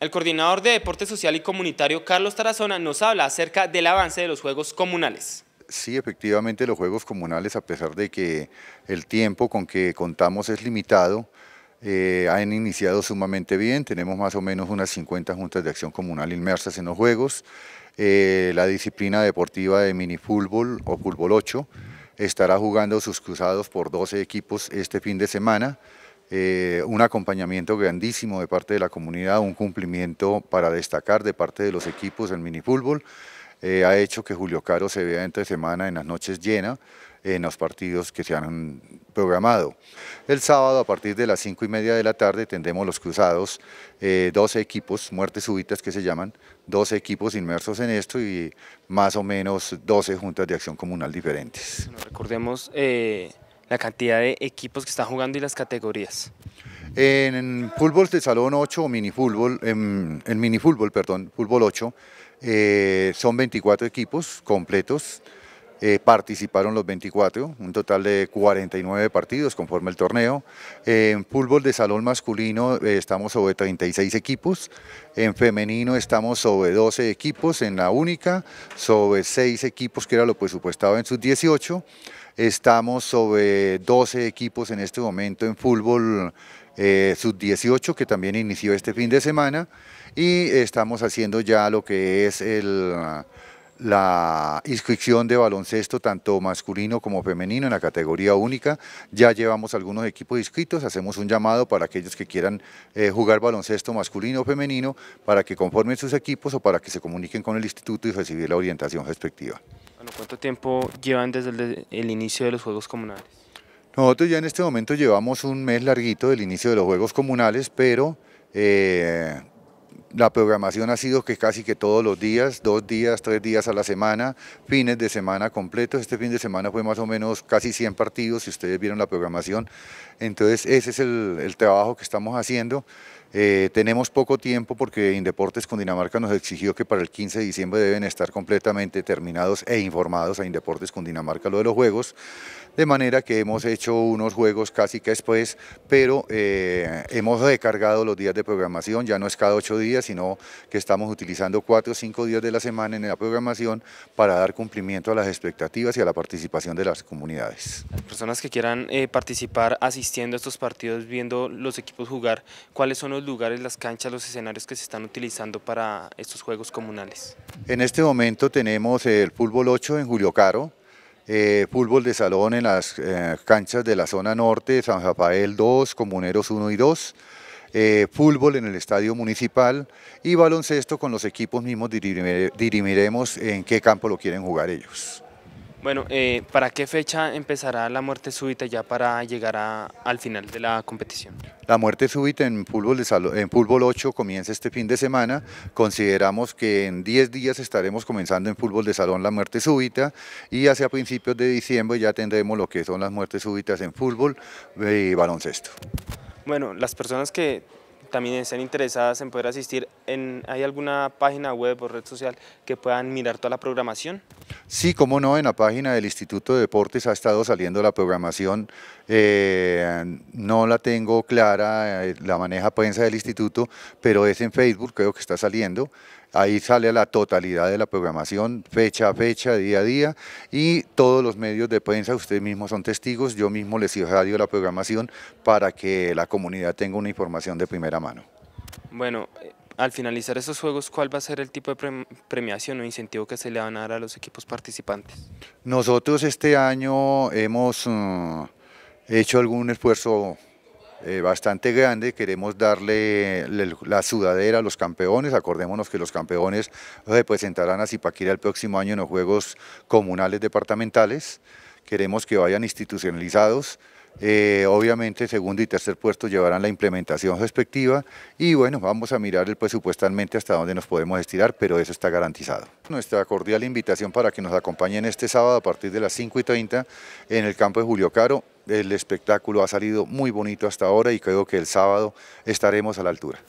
El coordinador de Deporte Social y Comunitario, Carlos Tarazona, nos habla acerca del avance de los Juegos Comunales. Sí, efectivamente los Juegos Comunales, a pesar de que el tiempo con que contamos es limitado, eh, han iniciado sumamente bien, tenemos más o menos unas 50 juntas de acción comunal inmersas en los Juegos, eh, la disciplina deportiva de mini fútbol o fútbol 8 estará jugando sus cruzados por 12 equipos este fin de semana, eh, un acompañamiento grandísimo de parte de la comunidad, un cumplimiento para destacar de parte de los equipos del mini fútbol eh, ha hecho que Julio Caro se vea entre semana en las noches llenas en los partidos que se han programado. El sábado a partir de las cinco y media de la tarde tendremos los cruzados, 12 eh, equipos, muertes súbitas que se llaman, 12 equipos inmersos en esto y más o menos 12 juntas de acción comunal diferentes. recordemos la cantidad de equipos que están jugando y las categorías. En, fútbol de salón 8 o mini fútbol, en, mini fútbol, perdón, fútbol 8, eh, son 24 equipos completos. Eh, participaron los 24, un total de 49 partidos conforme el torneo. en fútbol de salón masculino eh, estamos sobre 36 equipos, en femenino estamos sobre 12 equipos en la única, sobre 6 equipos que era lo presupuestado en sus 18, estamos sobre 12 equipos en este momento en fútbol eh, sub-18 que también inició este fin de semana y estamos haciendo ya lo que es el la inscripción de baloncesto tanto masculino como femenino en la categoría única. Ya llevamos algunos equipos inscritos, hacemos un llamado para aquellos que quieran eh, jugar baloncesto masculino o femenino para que conformen sus equipos o para que se comuniquen con el instituto y recibir la orientación respectiva. Bueno, ¿Cuánto tiempo llevan desde el, inicio de los Juegos Comunales? Nosotros ya en este momento llevamos un mes larguito del inicio de los Juegos Comunales, pero... Eh, la programación ha sido que casi que todos los días, dos días, tres días a la semana, fines de semana completos. Este fin de semana fue más o menos casi 100 partidos, si ustedes vieron la programación. Entonces ese es el, trabajo que estamos haciendo. Eh, tenemos poco tiempo porque Indeportes Dinamarca nos exigió que para el 15 de diciembre deben estar completamente terminados e informados a Indeportes Dinamarca lo de los Juegos de manera que hemos hecho unos juegos casi que después, pero eh, hemos recargado los días de programación, ya no es cada ocho días, sino que estamos utilizando cuatro o cinco días de la semana en la programación para dar cumplimiento a las expectativas y a la participación de las comunidades. personas que quieran eh, participar asistiendo a estos partidos, viendo los equipos jugar, ¿cuáles son los lugares, las canchas, los escenarios que se están utilizando para estos juegos comunales? En este momento tenemos el fútbol 8 en Julio Caro, eh, fútbol de salón en las eh, canchas de la zona norte, San Rafael 2, Comuneros 1 y 2, eh, fútbol en el estadio municipal y baloncesto con los equipos mismos dirimiremos en qué campo lo quieren jugar ellos. Bueno, eh, ¿para qué fecha empezará la muerte súbita ya para llegar a, al final de la competición? La muerte súbita en fútbol, de en fútbol 8 comienza este fin de semana. Consideramos que en 10 días estaremos comenzando en fútbol de salón la muerte súbita y hacia principios de diciembre ya tendremos lo que son las muertes súbitas en fútbol y baloncesto. Bueno, las personas que también estén interesadas en poder asistir, ¿hay alguna página web o red social que puedan mirar toda la programación? Sí, como no, en la página del Instituto de Deportes ha estado saliendo la programación, eh, no la tengo clara, eh, la maneja prensa del Instituto, pero es en Facebook, creo que está saliendo. Ahí sale la totalidad de la programación, fecha a fecha, día a día, y todos los medios de prensa, ustedes mismos son testigos, yo mismo les radio la programación para que la comunidad tenga una información de primera mano. Bueno, al finalizar esos juegos, ¿cuál va a ser el tipo de premiación o incentivo que se le van a dar a los equipos participantes? Nosotros este año hemos mm, hecho algún esfuerzo eh, bastante grande, queremos darle la sudadera a los campeones, acordémonos que los campeones representarán a Zipaquira el próximo año en los Juegos Comunales Departamentales, queremos que vayan institucionalizados, eh, obviamente, segundo y tercer puesto llevarán la implementación respectiva y bueno, vamos a mirar el presupuestalmente hasta dónde nos podemos estirar, pero eso está garantizado. Nuestra cordial invitación para que nos acompañen este sábado a partir de las 5 y 30 en el campo de Julio Caro. El espectáculo ha salido muy bonito hasta ahora y creo que el sábado estaremos a la altura.